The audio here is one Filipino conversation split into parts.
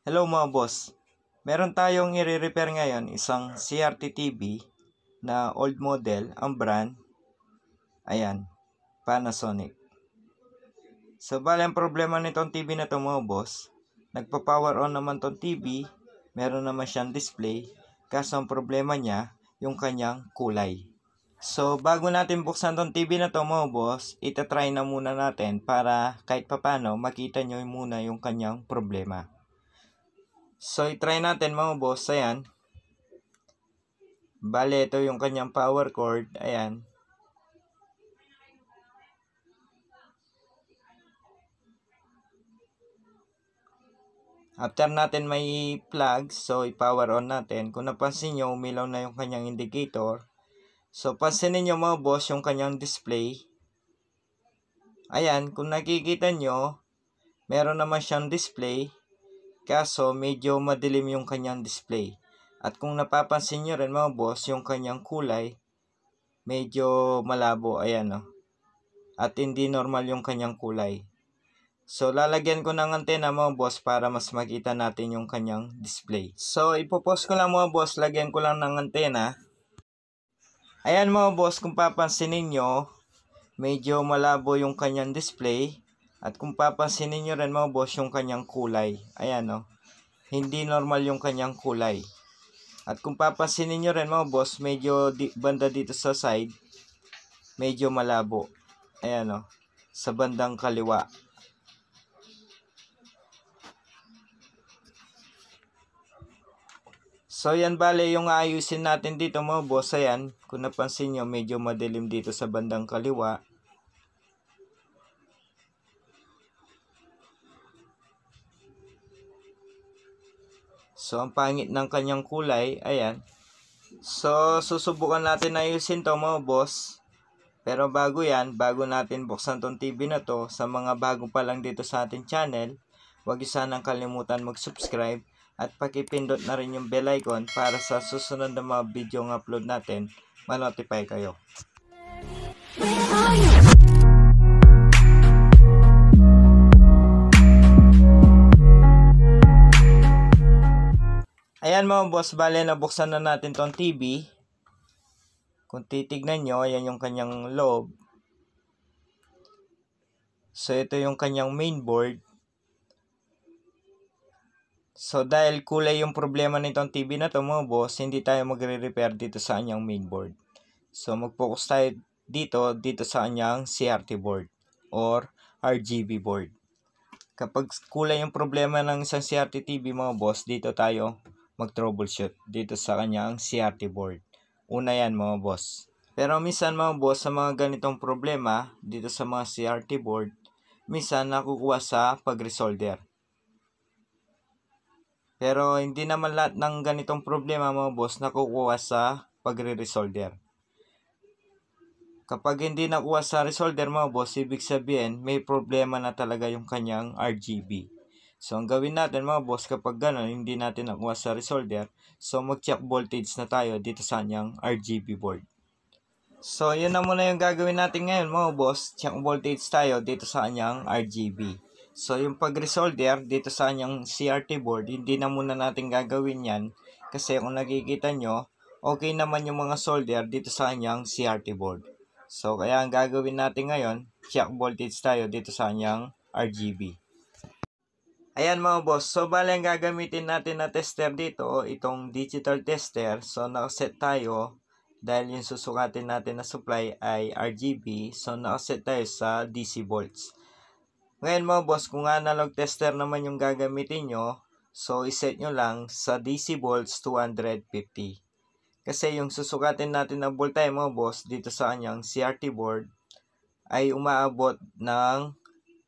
Hello mga boss. Meron tayong i-repair ngayon, isang CRT TV na old model, ang brand. Ayan, Panasonic. So bali ang problema nitong TV na to mga boss, nagpa-power on naman tong TV, meron naman siyang display, kaso ang problema niya, yung kanyang kulay. So bago natin buksan tong TV na to mga boss, itatry na muna natin para kahit papano makita nyo muna yung kanyang problema. So, i-try natin maubos. boss. Ayan. Bale, ito yung kanyang power cord. Ayan. After natin may plug, so i-power on natin. Kung napansin nyo, umilaw na yung kanyang indicator. So, pansinin nyo mga boss yung kanyang display. Ayan, kung nakikita nyo, meron naman siyang display. Kaso medyo madilim yung kanyang display. At kung napapansin nyo rin mga boss, yung kanyang kulay medyo malabo. Ayan o. At hindi normal yung kanyang kulay. So, lalagyan ko ng antena mga boss para mas makita natin yung kanyang display. So, ipopost ko lang mga boss. Lagyan ko lang ng antena. Ayan mga boss, kung papansin ninyo, medyo malabo yung kanyang display. At kung papansinin nyo rin mga boss yung kanyang kulay. Ayan no. Hindi normal yung kanyang kulay. At kung papansinin nyo rin mga boss, medyo di banda dito sa side, medyo malabo. Ayan no. Sa bandang kaliwa. So yan bale yung ayusin natin dito mga boss. Ayan, kung napansin nyo medyo madilim dito sa bandang kaliwa So, ang pangit ng kanyang kulay. Ayan. So, susubukan natin ayusin to mga boss. Pero bago yan, bago natin buksan tong TV na to, sa mga bago pa lang dito sa ating channel, huwag nyo sanang kalimutan mag-subscribe at pakipindot na rin yung bell icon para sa susunod na mga video ng upload natin, manotify kayo. Where are you? Ayan mga boss, bale nabuksan na natin tong TV. Kung titignan nyo, ayan yung kanyang loob. So ito yung kanyang mainboard. So dahil kulay yung problema nitong TV na to mga boss, hindi tayo magre-repair dito sa anyang mainboard. So mag-focus tayo dito, dito sa anyang CRT board or RGB board. Kapag kulay yung problema ng isang CRT TV mga boss, dito tayo mag-troubleshoot dito sa kanyang CRT board. Una yan mga boss. Pero minsan mga boss, sa mga ganitong problema dito sa mga CRT board, minsan nakukuha sa pag-resolder. Pero hindi naman lahat ng ganitong problema mga boss nakukuha sa pagre-resolder. Kapag hindi nakuha sa resolder mga boss, ibig sabihin may problema na talaga yung kanyang RGB. So, ang gawin natin mga boss, kapag gano'n, hindi natin nakuha sa resolder, so mag-check voltage na tayo dito sa kanyang RGB board. So, yun na muna yung gagawin natin ngayon mga boss. Check voltage tayo dito sa kanyang RGB. So, yung pag-resolder dito sa kanyang CRT board, hindi na muna natin gagawin yan. Kasi kung nakikita nyo, okay naman yung mga solder dito sa kanyang CRT board. So, kaya ang gagawin natin ngayon, check voltage tayo dito sa kanyang RGB. Ayan mga boss, so bali ang gagamitin natin na tester dito, itong digital tester. So nakaset tayo dahil yung susukatin natin na supply ay RGB. So nakaset tayo sa DC volts. Ngayon mga boss, kung analog tester naman yung gagamitin nyo, so iset nyo lang sa DC volts 250. Kasi yung susukatin natin na voltage mga boss dito sa anyang CRT board ay umaabot ng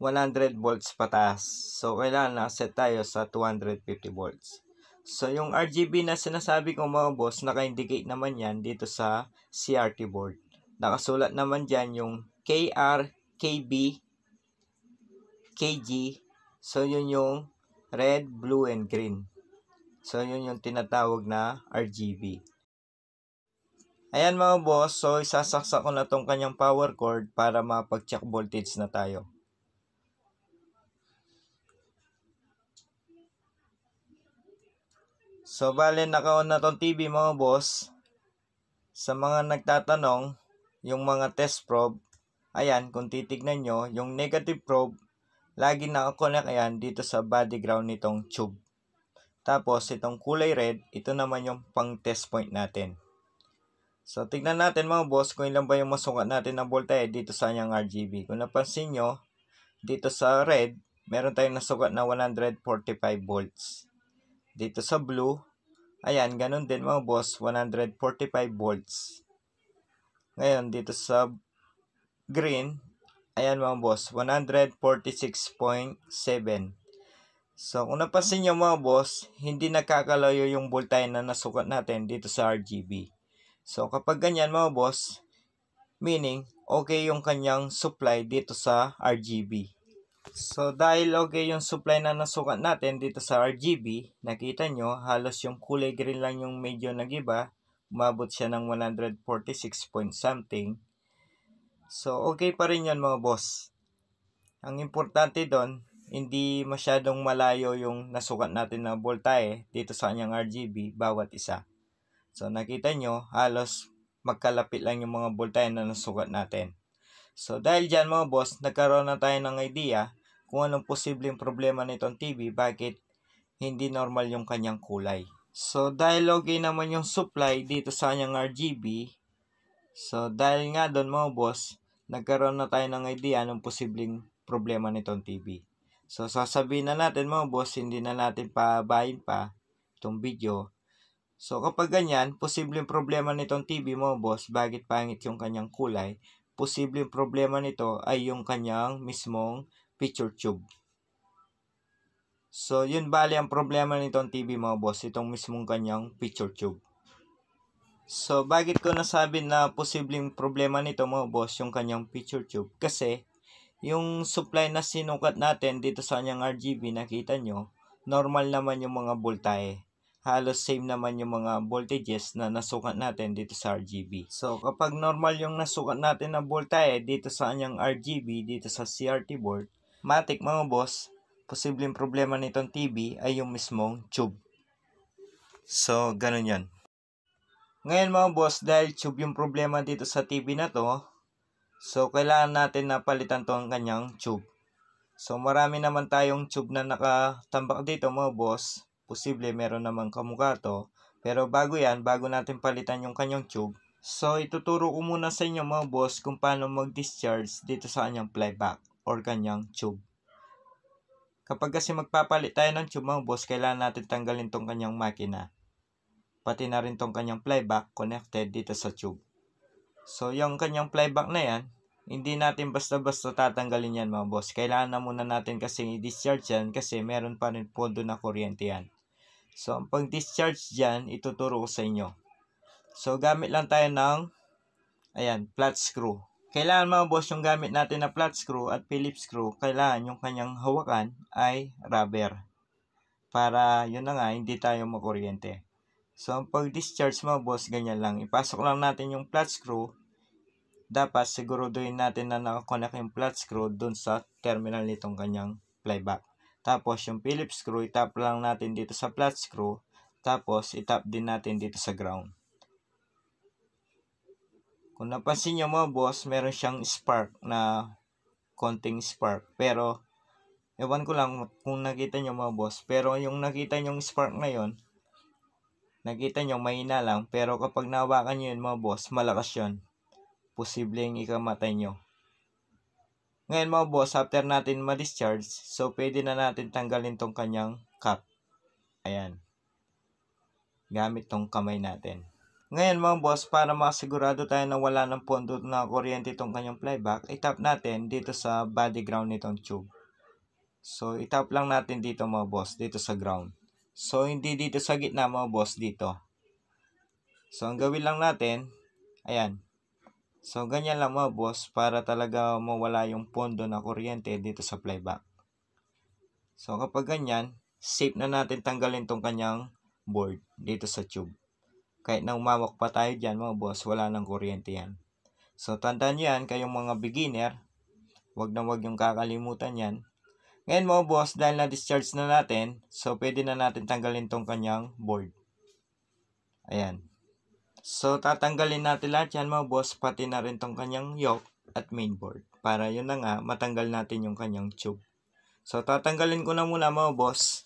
100 volts pataas. So, kailangan set tayo sa 250 volts. So, yung RGB na sinasabi ko mga boss, naka-indicate naman yan dito sa CRT board. Nakasulat naman dyan yung KR, KB, KG. So, yun yung red, blue, and green. So, yun yung tinatawag na RGB. Ayan mga boss, so isasaksak ko na tong kanyang power cord para mapag-check voltage na tayo. So, bale, naka-on na tong TV mga boss. Sa mga nagtatanong, yung mga test probe, ayan, kung titignan nyo, yung negative probe, lagi nakakonect ayan dito sa body ground nitong tube. Tapos, itong kulay red, ito naman yung pang test point natin. So, tignan natin mga boss kung ilan ba yung masukat natin ng voltage eh, dito sa kanyang RGB. Kung napansin nyo, dito sa red, meron tayong nasukat na 145 volts dito sa blue Ayan, ganun din mga boss, 145 volts. Ngayon, dito sa green, ayan mga boss, 146.7. So, kung napansin nyo mga boss, hindi nakakalayo yung voltage na nasukat natin dito sa RGB. So, kapag ganyan mga boss, meaning, okay yung kanyang supply dito sa RGB. So, dahil okay yung supply na nasukat natin dito sa RGB, nakita nyo, halos yung kulay green lang yung medyo nagiba. Umabot siya ng 146 point something. So, okay pa rin yun mga boss. Ang importante doon, hindi masyadong malayo yung nasukat natin na voltae dito sa kanyang RGB, bawat isa. So, nakita nyo, halos magkalapit lang yung mga voltae na nasukat natin. So, dahil dyan mga boss, nagkaroon na tayo ng idea kung anong posibleng problema nitong TV, bakit hindi normal yung kanyang kulay. So, dahil okay naman yung supply dito sa kanyang RGB, so, dahil nga doon mga boss, nagkaroon na tayo ng idea anong posibleng problema nitong TV. So, sasabihin na natin mga boss, hindi na natin pabayin pa itong video. So, kapag ganyan, posibleng problema nitong TV mo boss, bakit pangit yung kanyang kulay, posibleng problema nito ay yung kanyang mismong picture tube. So, yun bali ang problema nitong TV mga boss, itong mismong kanyang picture tube. So, bakit ko nasabi na posibleng problema nito mga boss, yung kanyang picture tube? Kasi, yung supply na sinukat natin dito sa kanyang RGB, nakita nyo, normal naman yung mga voltahe halos same naman yung mga voltages na nasukat natin dito sa RGB. So, kapag normal yung nasukat natin na voltage dito sa anyang RGB, dito sa CRT board, matik mga boss, posibleng problema nitong TV ay yung mismong tube. So, ganun yan. Ngayon mga boss, dahil tube yung problema dito sa TV na to, so kailangan natin na palitan tong kanyang tube. So, marami naman tayong tube na nakatambak dito mga boss posible meron namang kamukha to. Pero bago yan, bago natin palitan yung kanyang tube, So, ituturo ko muna sa inyo mga boss kung paano mag-discharge dito sa kanyang flyback or kanyang tube. Kapag kasi magpapalit tayo ng tube mga boss, kailangan natin tanggalin tong kanyang makina. Pati na rin tong kanyang flyback connected dito sa tube. So, yung kanyang flyback na yan, hindi natin basta-basta tatanggalin yan mga boss. Kailangan na muna natin kasi i-discharge yan kasi meron pa rin pondo na kuryente yan. So, ang pag-discharge dyan, ituturo ko sa inyo. So, gamit lang tayo ng, ayan, flat screw. Kailangan mga boss, yung gamit natin na flat screw at Phillips screw, kailangan yung kanyang hawakan ay rubber. Para, yun na nga, hindi tayo makuryente. So, ang pag-discharge mga boss, ganyan lang. Ipasok lang natin yung flat screw. Dapat, siguraduhin natin na nakakonek yung flat screw dun sa terminal nitong kanyang flyback. Tapos, yung Phillips screw, itap lang natin dito sa flat screw. Tapos, itap din natin dito sa ground. Kung napansin nyo mga boss, meron siyang spark na konting spark. Pero, ewan ko lang kung nakita nyo mga boss. Pero, yung nakita nyong spark na yon nakita nyo, mahina lang. Pero, kapag nawakan nyo yun mga boss, malakas yun. Posibleng ikamatay nyo. Ngayon mga boss, after natin ma-discharge, so pwede na natin tanggalin tong kanyang cap. Ayan. Gamit tong kamay natin. Ngayon mga boss, para makasigurado tayo na wala ng pondo na kuryente itong kanyang flyback, itap natin dito sa body ground nitong tube. So, itap lang natin dito mga boss, dito sa ground. So, hindi dito sa gitna mga boss, dito. So, ang gawin lang natin, ayan, So, ganyan lang mo, oh, boss para talaga mawala yung pondo na kuryente dito sa flyback. So, kapag ganyan, safe na natin tanggalin tong kanyang board dito sa tube. Kahit na umawak pa tayo dyan mga boss, wala nang kuryente yan. So, tandaan yan, kayong mga beginner, wag na wag yung kakalimutan yan. Ngayon mga boss, dahil na-discharge na natin, so pwede na natin tanggalin tong kanyang board. Ayan. So, tatanggalin natin lahat yan mga boss, pati na rin tong kanyang yoke at mainboard. Para yun na nga, matanggal natin yung kanyang tube. So, tatanggalin ko na muna mga boss.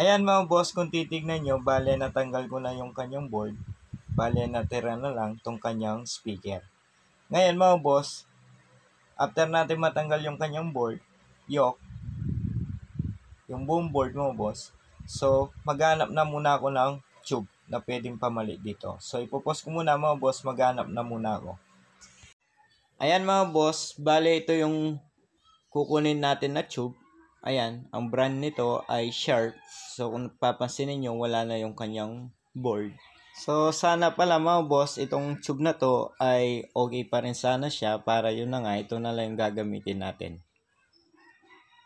Ayan mga boss, kung titignan nyo, bale natanggal ko na yung kanyang board. Bale natira na lang tong kanyang speaker. Ngayon mga boss, after natin matanggal yung kanyang board, yoke, yung boom board mo boss, so maghanap na muna ako ng tube na pwedeng pamalit dito. So ipopost ko muna mga boss, maghanap na muna ako. Ayan mga boss, bale ito yung kukunin natin na tube. Ayan, ang brand nito ay Sharp. So kung papansinin nyo, wala na yung kanyang board. So, sana pala mga boss, itong tube na to ay okay pa rin sana siya para yun na nga, ito na lang yung gagamitin natin.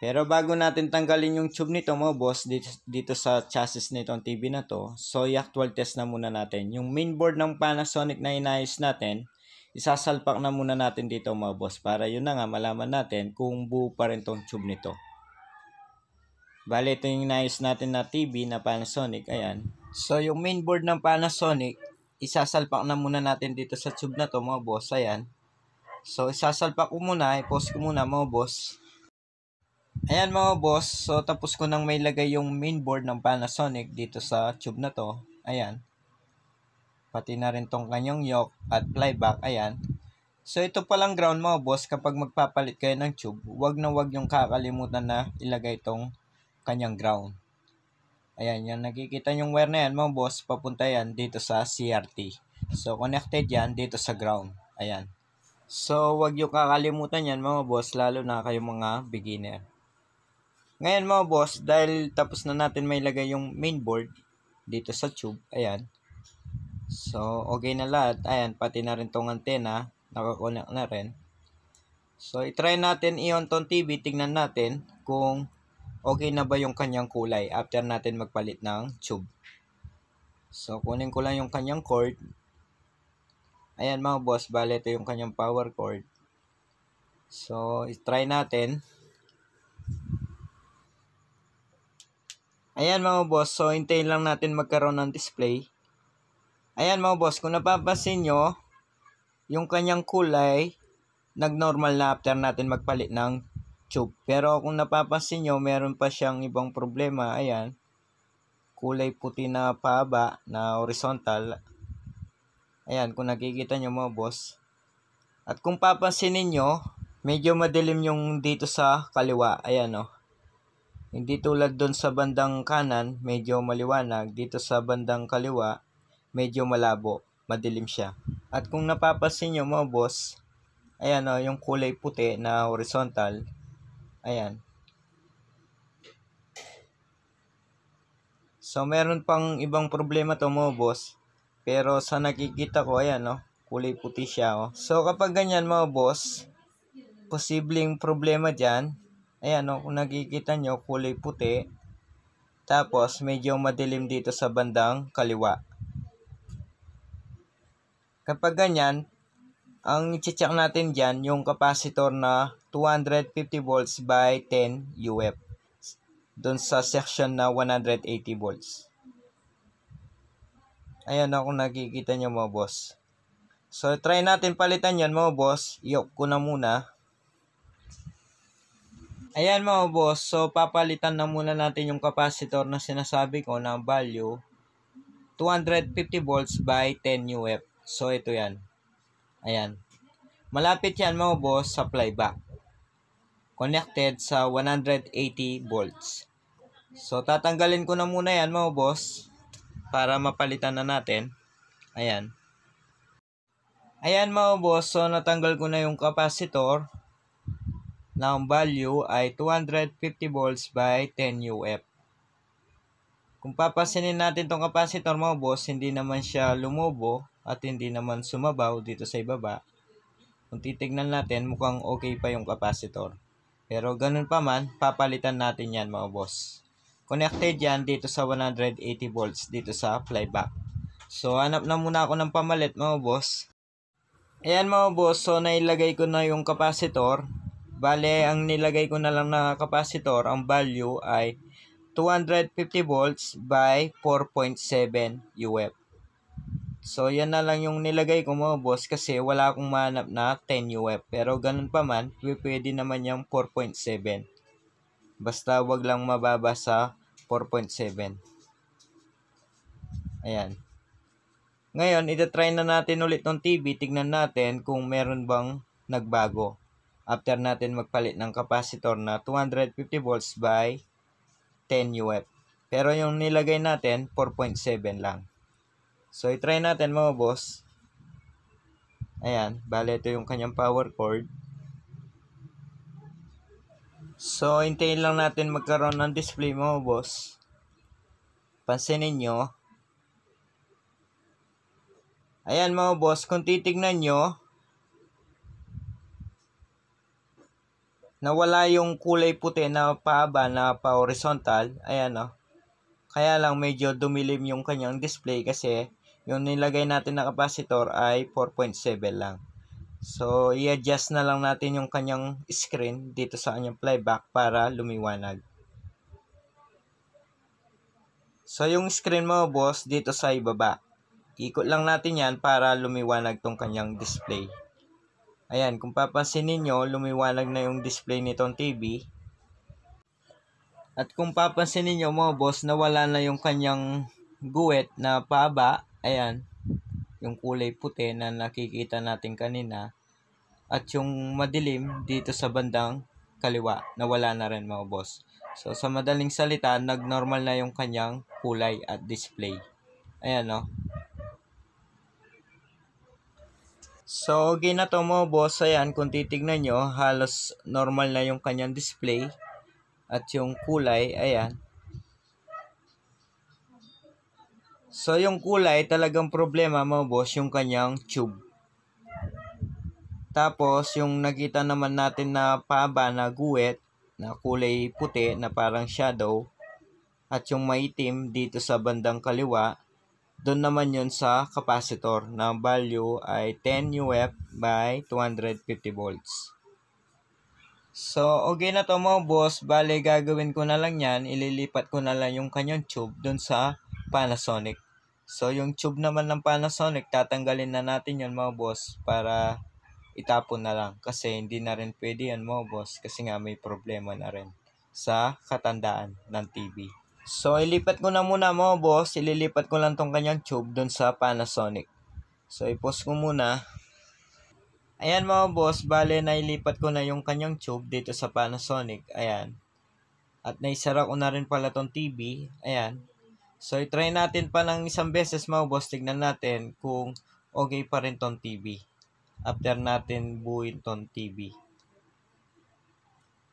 Pero bago natin tanggalin yung tube nito mga boss, dito, dito sa chassis nitong TV na to, so i actual test na muna natin. Yung mainboard ng Panasonic na inayos natin, isasalpak na muna natin dito mga boss para yun na nga malaman natin kung buo pa rin tong tube nito. Bale, ito yung inayos natin na TV na Panasonic, ayan. So, yung mainboard ng Panasonic, isasalpak na muna natin dito sa tube na to, mga boss. Ayan. So, isasalpak ko muna. I-post ko muna, mga boss. Ayan, mga boss. So, tapos ko nang may lagay yung mainboard ng Panasonic dito sa tube na to. Ayan. Pati na rin tong kanyang yoke at flyback. Ayan. So, ito palang ground, mga boss. Kapag magpapalit kayo ng tube, wag na wag yung kakalimutan na ilagay tong kanyang ground. Ayan, yan nakikita yung wire na yan mga boss, papunta yan dito sa CRT. So, connected yan dito sa ground. Ayan. So, wag yung kakalimutan yan mga boss, lalo na kayo mga beginner. Ngayon mga boss, dahil tapos na natin may lagay yung main board dito sa tube, ayan. So, okay na lahat. Ayan, pati na rin tong antena, nakakonect na rin. So, itry natin i-on tong TV, tingnan natin kung okay na ba yung kanyang kulay after natin magpalit ng tube. So, kunin ko lang yung kanyang cord. Ayan mga boss, bale ito yung kanyang power cord. So, try natin. Ayan mga boss, so hintayin lang natin magkaroon ng display. Ayan mga boss, kung napapansin nyo, yung kanyang kulay, nag-normal na after natin magpalit ng YouTube. Pero kung napapansin nyo, meron pa siyang ibang problema. Ayan, kulay puti na pahaba na horizontal. Ayan, kung nakikita nyo mga boss. At kung papansinin nyo, medyo madilim yung dito sa kaliwa. Ayan no. Oh. Hindi tulad doon sa bandang kanan, medyo maliwanag. Dito sa bandang kaliwa, medyo malabo. Madilim siya. At kung napapansin nyo mga boss, ayan o, oh, yung kulay puti na horizontal, Ayan. So, meron pang ibang problema to mo, boss. Pero sa nakikita ko, ayan, no? kulay puti siya. Oh. So, kapag ganyan mga boss, posibleng problema dyan. Ayan, no? kung nakikita nyo, kulay puti. Tapos, medyo madilim dito sa bandang kaliwa. Kapag ganyan, ang i-check natin dyan, yung capacitor na 250 volts by 10 UF doon sa section na 180 volts. Ayan na kung nakikita nyo mga boss. So, try natin palitan yan mga boss. Yok ko na muna. Ayan mga boss. So, papalitan na muna natin yung capacitor na sinasabi ko na value 250 volts by 10 UF. So, ito yan. Ayan. Malapit yan mga boss sa playback connected sa 180 volts. So, tatanggalin ko na muna yan mga boss para mapalitan na natin. Ayan. Ayan mga boss, so natanggal ko na yung capacitor na ang value ay 250 volts by 10 UF. Kung papasinin natin tong capacitor mga boss, hindi naman siya lumobo at hindi naman sumabaw dito sa ibaba. Kung titignan natin, mukhang okay pa yung capacitor. Pero ganun pa man, papalitan natin yan mga boss. Connected yan dito sa 180 volts dito sa flyback. So hanap na muna ako ng pamalit mga boss. Ayan mga boss, so nailagay ko na yung capacitor. Bale, ang nilagay ko na lang na capacitor, ang value ay 250 volts by 4.7 UF. So, yan na lang yung nilagay ko mga boss kasi wala akong manap na 10 UF. Pero ganun pa man, pwede naman yung 4.7. Basta wag lang mababa sa 4.7. Ayan. Ngayon, itatry na natin ulit ng TV. Tignan natin kung meron bang nagbago. After natin magpalit ng capacitor na 250 volts by 10 UF. Pero yung nilagay natin, 4.7 lang. So, i-try natin mga boss. Ayan, bale ito yung kanyang power cord. So, hintayin lang natin magkaroon ng display mga boss. Pansinin nyo. Ayan mga boss, kung titignan nyo, nawala yung kulay puti na paaba na pa horizontal. Ayan o. Oh. Kaya lang medyo dumilim yung kanyang display kasi yung nilagay natin na capacitor ay 4.7 lang. So, i-adjust na lang natin yung kanyang screen dito sa kanyang playback para lumiwanag. So, yung screen mo, boss, dito sa ibaba. Ikot lang natin yan para lumiwanag tong kanyang display. Ayan, kung papansin ninyo, lumiwanag na yung display nitong TV. At kung papansin ninyo, mo boss, nawala na yung kanyang guwet na paaba Ayan, yung kulay puti na nakikita natin kanina. At yung madilim dito sa bandang kaliwa, nawala na rin mga boss. So sa madaling salita, nag-normal na yung kanyang kulay at display. Ayan no. Oh. So, okay na to mo boss. Ayan, kung titignan nyo, halos normal na yung kanyang display at yung kulay, ayan, So, yung kulay, talagang problema mo, boss, yung kanyang tube. Tapos, yung nakita naman natin na paba na guwet, na kulay puti na parang shadow, at yung maitim dito sa bandang kaliwa, doon naman yun sa capacitor na value ay 10 UF by 250 volts. So, okay na to mo boss. Bale, gagawin ko na lang yan. Ililipat ko na lang yung kanyang tube doon sa Panasonic. So, yung tube naman ng Panasonic, tatanggalin na natin yan mga boss para itapon na lang. Kasi hindi na rin pwede yan mga boss kasi nga may problema na rin sa katandaan ng TV. So, ilipat ko na muna mga boss. Ililipat ko lang tong kanyang tube dun sa Panasonic. So, ipost ko muna. Ayan mga boss, bale nailipat ko na yung kanyang tube dito sa Panasonic. Ayan. At naisara ko na rin pala tong TV. Ayan. So, try natin pa ng isang beses mga boss. Tignan natin kung okay pa rin tong TV. After natin buuin tong TV.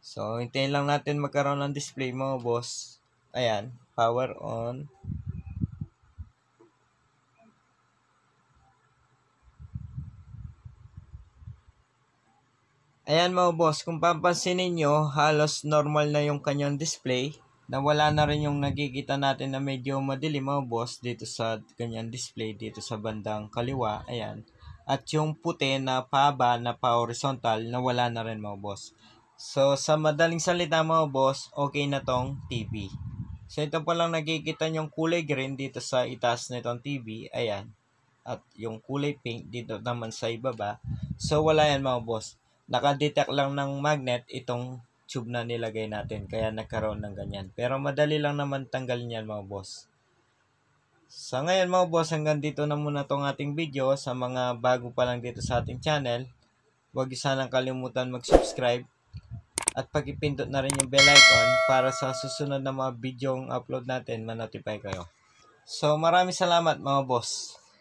So, hintayin lang natin magkaroon ng display mga boss. Ayan, power on. Ayan mga boss, kung papansin nyo, halos normal na yung kanyang display na wala na rin yung nakikita natin na medyo madilim mga oh, boss dito sa ganyan display dito sa bandang kaliwa ayan at yung puti na paba na pa horizontal na wala na rin mo boss so sa madaling salita mo boss okay na tong TV so ito pa lang nakikita yung kulay green dito sa itaas nitong TV ayan at yung kulay pink dito naman sa ibaba so wala yan mo boss nakadetect lang ng magnet itong tube na nilagay natin. Kaya nagkaroon ng ganyan. Pero madali lang naman tanggalin yan mga boss. So ngayon mga boss, hanggang dito na muna tong ating video. Sa mga bago pa lang dito sa ating channel, huwag sanang kalimutan mag-subscribe at pagipindot na rin yung bell icon para sa susunod na mga video ang upload natin, manotify kayo. So maraming salamat mga boss.